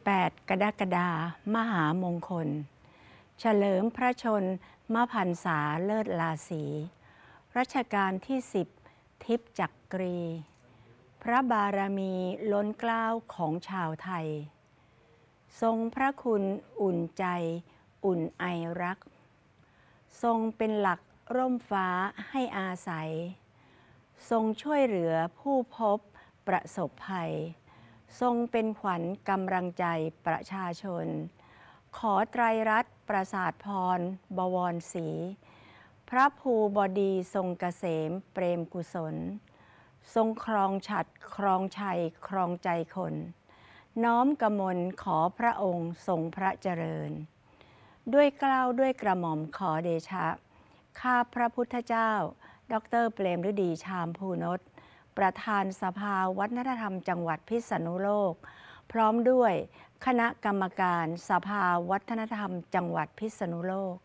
28 กรกฎามหามงคล เฉลิมพระชนมพันษาเลิศลาศีรัชกาลที่ 10 ทิพจักกรี พระบารมีล้นเกล้าของชาวไทย ทรงพระคุณอุ่นใจอุ่นไอรัก ทรงเป็นหลักร่มฟ้าให้อาศัย ทรงช่วยเหลือผู้พบประสบภัยทรงเป็นขวัญกำลังใจประชาชน ขอไตรรัตน์ประสาทพร บวรศรีพระภูบดีทรงกเกษม เปรมกุศล ทรงครองฉัดครองชัยครองใจคน น้อมกมลขอพระองค์ ทรงพระเจริญ ด้วยกล้าวด้วยกระหม่อมขอเดชะ ข้าพระพุทธเจ้า ดรเปรมฤดีชามภูนศประธานสภาวัฒนธรรมจังหวัดพิษณุโลก พร้อมด้วยคณะกรรมการ สภาวัฒนธรรมจังหวัดพิษณุโลก